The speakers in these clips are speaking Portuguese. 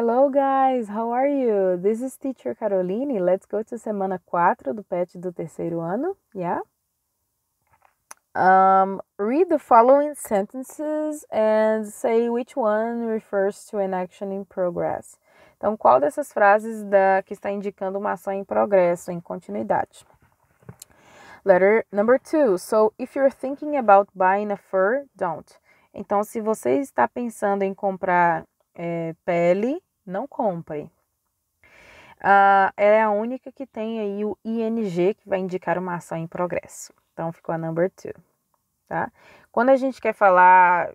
Hello guys, how are you? This is teacher Caroline. Let's go to semana 4 do PET do terceiro ano. Yeah? Um, read the following sentences and say which one refers to an action in progress. Então, qual dessas frases da que está indicando uma ação em progresso, em continuidade? Letter number 2. So, if you're thinking about buying a fur, don't. Então, se você está pensando em comprar é, pele, não compre. Uh, ela é a única que tem aí o ING, que vai indicar uma ação em progresso. Então, ficou a number two, tá? Quando a gente quer falar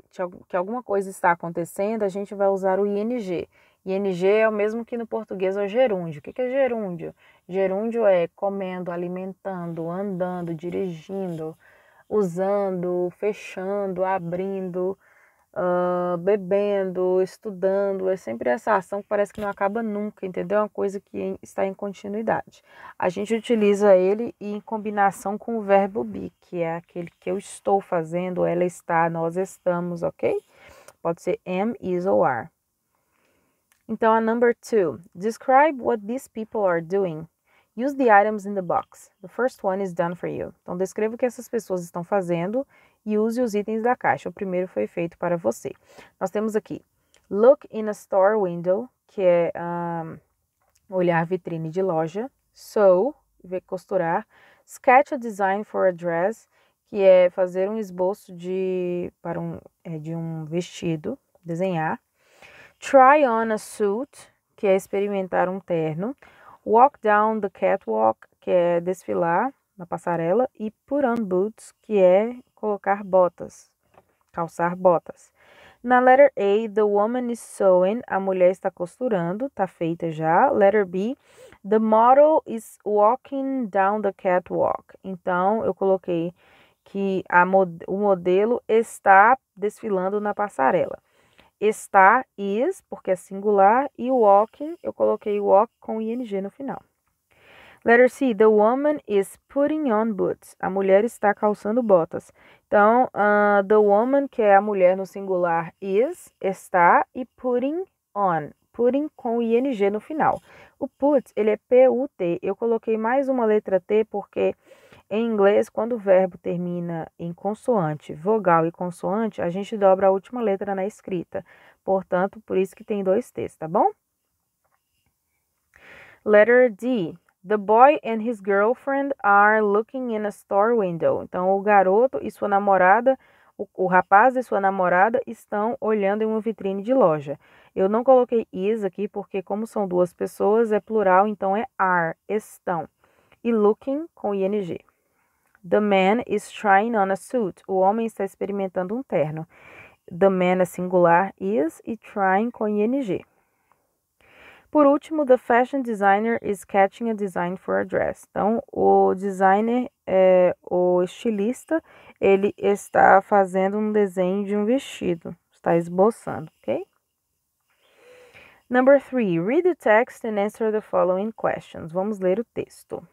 que alguma coisa está acontecendo, a gente vai usar o ING. ING é o mesmo que no português é o gerúndio. O que é gerúndio? Gerúndio é comendo, alimentando, andando, dirigindo, usando, fechando, abrindo, uh, bebendo, estudando. É sempre essa ação que parece que não acaba nunca, entendeu? É uma coisa que está em continuidade. A gente utiliza ele em combinação com o verbo be, que é aquele que eu estou fazendo, ela está, nós estamos, ok? Pode ser am, is ou are. Então, a number two. Describe what these people are doing. Use the items in the box. The first one is done for you. Então, descreva o que essas pessoas estão fazendo e use os itens da caixa. O primeiro foi feito para você. Nós temos aqui Look in a Store Window, que é um, olhar vitrine de loja. Sew, ver costurar. Sketch a Design for a Dress, que é fazer um esboço de, para um, é, de um vestido, desenhar. Try on a suit, que é experimentar um terno. Walk down the catwalk, que é desfilar na passarela. E put on boots, que é colocar botas, calçar botas. Na letter A, the woman is sewing, a mulher está costurando, tá feita já. Letter B, the model is walking down the catwalk. Então, eu coloquei que a, o modelo está desfilando na passarela. Está, is, porque é singular, e walking, eu coloquei walk com ing no final. Letter C, the woman is putting on boots. A mulher está calçando botas. Então, uh, the woman, que é a mulher no singular, is, está, e putting on. Putting com ing no final. O put, ele é P-U-T. Eu coloquei mais uma letra T porque em inglês, quando o verbo termina em consoante, vogal e consoante, a gente dobra a última letra na escrita. Portanto, por isso que tem dois T's, tá bom? Letter D. The boy and his girlfriend are looking in a store window. Então, o garoto e sua namorada, o, o rapaz e sua namorada estão olhando em uma vitrine de loja. Eu não coloquei is aqui porque, como são duas pessoas, é plural, então é are, estão. E looking com ing. The man is trying on a suit. O homem está experimentando um terno. The man é singular, is, e trying com ing. Por último, the fashion designer is sketching a design for a dress. Então, o designer, é, o estilista, ele está fazendo um desenho de um vestido, está esboçando, ok? Number three, read the text and answer the following questions. Vamos ler o texto.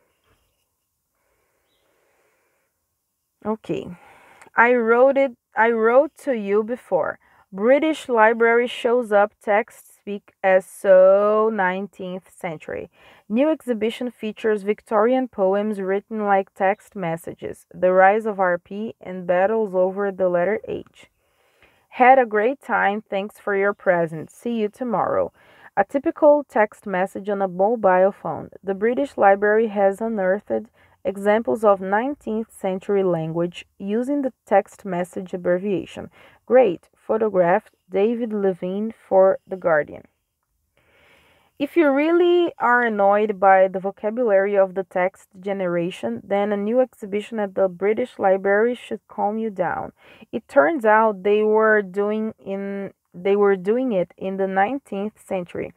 Ok. I wrote it. I wrote to you before. British Library shows up text Week as so 19th century. New exhibition features Victorian poems written like text messages, the rise of RP, and battles over the letter H. Had a great time. Thanks for your presence. See you tomorrow. A typical text message on a mobile phone. The British Library has unearthed examples of 19th century language using the text message abbreviation. Great! photographed David Levine for The Guardian. If you really are annoyed by the vocabulary of the text generation, then a new exhibition at the British Library should calm you down. It turns out they were doing in they were doing it in the 19th century.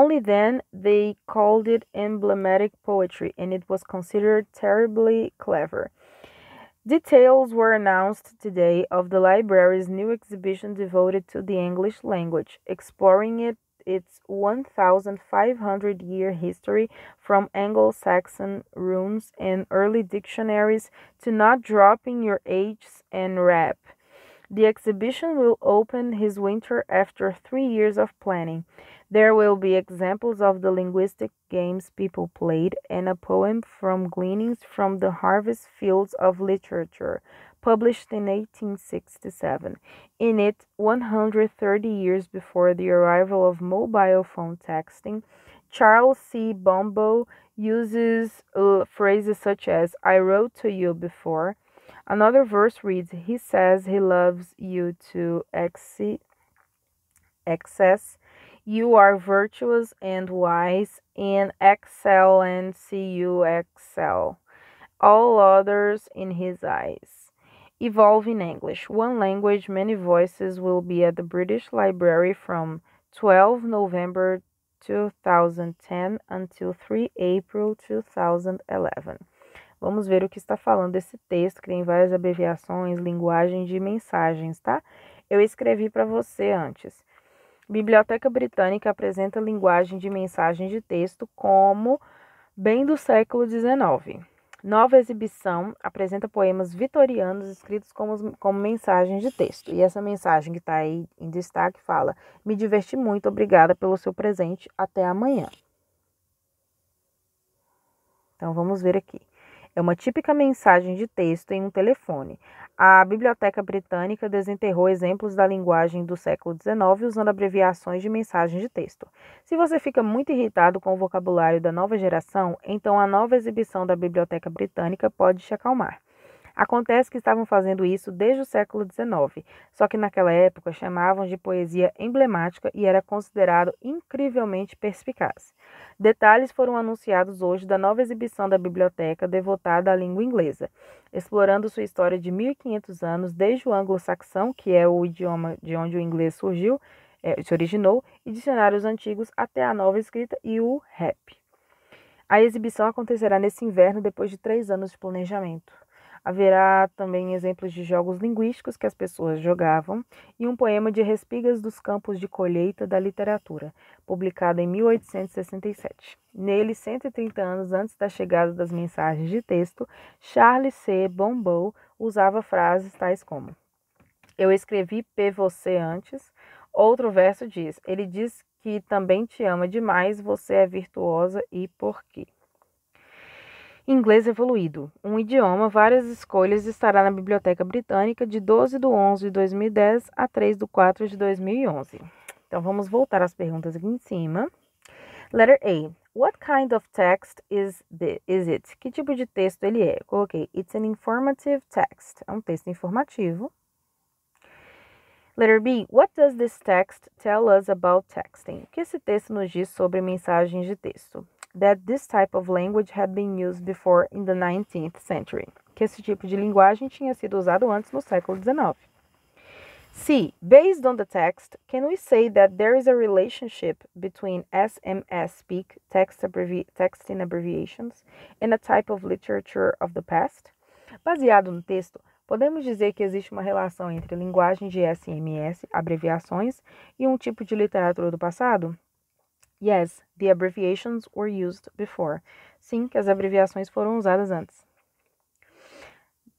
Only then they called it emblematic poetry and it was considered terribly clever. Details were announced today of the library's new exhibition devoted to the English language, exploring it, its 1,500 year history from Anglo Saxon runes and early dictionaries to not dropping your H's and rap. The exhibition will open his winter after three years of planning. There will be examples of the linguistic games people played and a poem from gleanings from the harvest fields of literature, published in 1867. In it, 130 years before the arrival of mobile phone texting, Charles C. Bombo uses uh, phrases such as, I wrote to you before. Another verse reads, He says he loves you to exceed excess You are virtuous and wise, in see you excel. All others in his eyes. Evolve in English. One language, many voices will be at the British Library from 12 November 2010 until 3 April 2011. Vamos ver o que está falando esse texto, que tem várias abreviações, linguagem de mensagens, tá? Eu escrevi para você antes. Biblioteca Britânica apresenta linguagem de mensagem de texto como bem do século XIX. Nova Exibição apresenta poemas vitorianos escritos como, como mensagem de texto. E essa mensagem que está aí em destaque fala: Me diverti muito, obrigada pelo seu presente, até amanhã. Então vamos ver aqui é uma típica mensagem de texto em um telefone. A Biblioteca Britânica desenterrou exemplos da linguagem do século XIX usando abreviações de mensagens de texto. Se você fica muito irritado com o vocabulário da nova geração, então a nova exibição da Biblioteca Britânica pode te acalmar. Acontece que estavam fazendo isso desde o século XIX, só que naquela época chamavam de poesia emblemática e era considerado incrivelmente perspicaz. Detalhes foram anunciados hoje da nova exibição da biblioteca devotada à língua inglesa, explorando sua história de 1500 anos desde o anglo-saxão, que é o idioma de onde o inglês surgiu, é, se originou, e dicionários antigos até a nova escrita e o rap. A exibição acontecerá nesse inverno depois de três anos de planejamento. Haverá também exemplos de jogos linguísticos que as pessoas jogavam e um poema de Respigas dos Campos de Colheita da Literatura, publicado em 1867. Nele, 130 anos antes da chegada das mensagens de texto, Charles C. Bombow usava frases tais como: Eu escrevi P você antes. Outro verso diz: Ele diz que também te ama demais, você é virtuosa e por quê? Inglês evoluído. Um idioma, várias escolhas estará na Biblioteca Britânica de 12 de 11 de 2010 a 3 de 4 de 2011. Então vamos voltar às perguntas aqui em cima. Letter A. What kind of text is, the, is it? Que tipo de texto ele é? coloquei It's an informative text. É um texto informativo. Letter B. What does this text tell us about texting? O que esse texto nos diz sobre mensagens de texto? that this type of language had been used before in the 19th century. Que esse tipo de linguagem tinha sido usado antes no século XIX. C. Based on the text, can we say that there is a relationship between SMS speak, text, abbrevi text in abbreviations, and a type of literature of the past? Baseado no texto, podemos dizer que existe uma relação entre linguagem de SMS, abreviações, e um tipo de literatura do passado? Yes, the abbreviations were used before. Sim, que as abreviações foram usadas antes.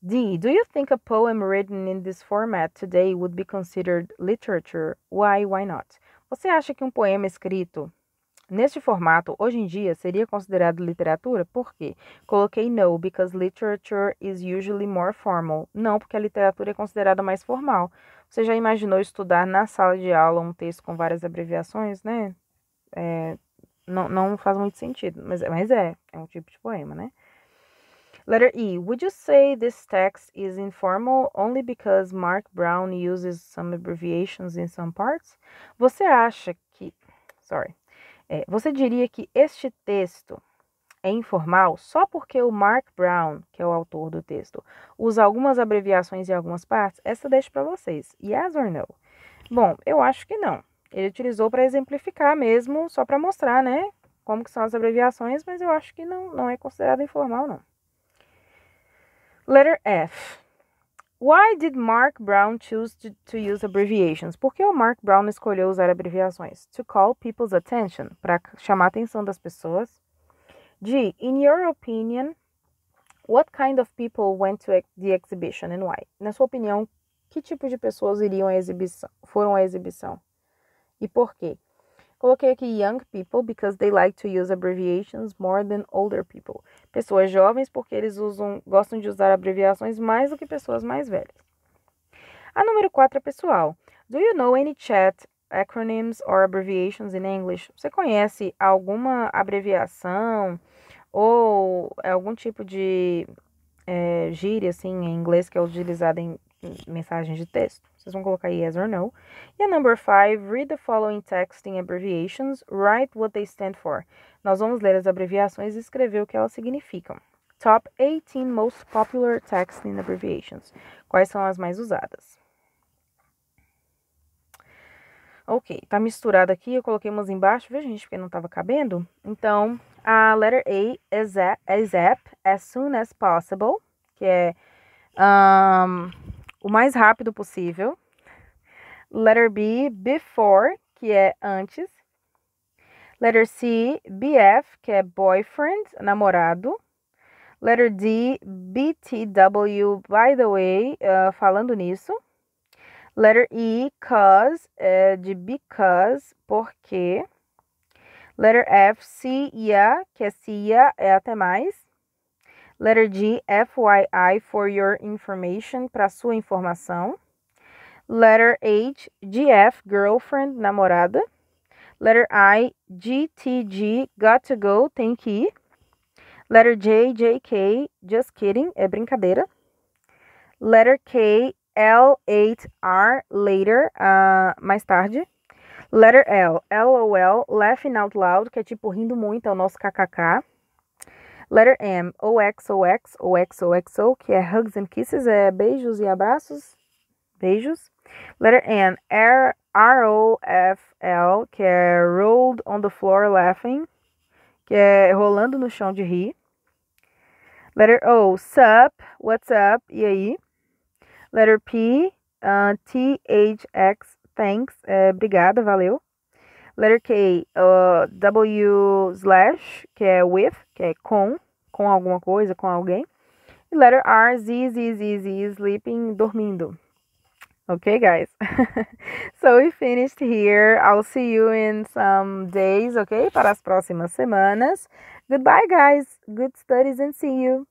D. Do you think a poem written in this format today would be considered literature? Why, why not? Você acha que um poema escrito neste formato hoje em dia seria considerado literatura? Por quê? Coloquei no because literature is usually more formal. Não, porque a literatura é considerada mais formal. Você já imaginou estudar na sala de aula um texto com várias abreviações, né? É, não, não faz muito sentido, mas, mas é, é um tipo de poema, né? Letter E. Would you say this text is informal only because Mark Brown uses some abbreviations in some parts? Você acha que. Sorry. É, você diria que este texto é informal só porque o Mark Brown, que é o autor do texto, usa algumas abreviações em algumas partes? Essa deixo para vocês. Yes or no? Bom, eu acho que não. Ele utilizou para exemplificar mesmo, só para mostrar, né, como que são as abreviações, mas eu acho que não, não é considerado informal, não. Letter F. Why did Mark Brown choose to, to use abbreviations? Por que o Mark Brown escolheu usar abreviações? To call people's attention, para chamar a atenção das pessoas. G. In your opinion, what kind of people went to the exhibition and why? Na sua opinião, que tipo de pessoas iriam à exibição, foram à exibição? E por quê? Coloquei aqui young people because they like to use abbreviations more than older people. Pessoas jovens porque eles usam, gostam de usar abreviações mais do que pessoas mais velhas. A número 4 é pessoal. Do you know any chat acronyms or abbreviations in English? Você conhece alguma abreviação ou algum tipo de é, gíria assim em inglês que é utilizada em mensagens de texto. Vocês vão colocar yes or no. E a number five, read the following text in abbreviations, write what they stand for. Nós vamos ler as abreviações e escrever o que elas significam. Top 18 most popular texts in abbreviations. Quais são as mais usadas? Ok, tá misturado aqui, eu coloquei umas embaixo, viu gente, porque não tava cabendo. Então, a letter A asap, as soon as possible, que é um, o mais rápido possível. Letter B, before, que é antes. Letter C, BF, que é boyfriend, namorado. Letter D, BTW, by the way, uh, falando nisso. Letter E, cause, é de because, porque. Letter F, see, ya, que é see, ya, é até mais. Letter G, FYI, for your information, para sua informação. Letter H, GF, girlfriend, namorada. Letter I, GTG, got to go, tem que ir. Letter J, JK, just kidding, é brincadeira. Letter K, L8R, later, uh, mais tarde. Letter L, LOL, laughing out loud, que é tipo rindo muito, é o nosso kkk. Letter M, OXOX, OXOXO, que é Hugs and Kisses, é beijos e abraços, beijos. Letter N, R, R-O-F-L, que é Rolled on the Floor Laughing, que é rolando no chão de rir. Letter O, Sup, What's Up, e aí? Letter P, uh, T-H-X, Thanks, é, obrigada, valeu. Letter K, uh, W slash, que é with, que é com, com alguma coisa, com alguém. E letter R, Z, Z, Z, Z, sleeping, dormindo. Okay, guys. so we finished here. I'll see you in some days, okay? Para as próximas semanas. Goodbye, guys. Good studies and see you.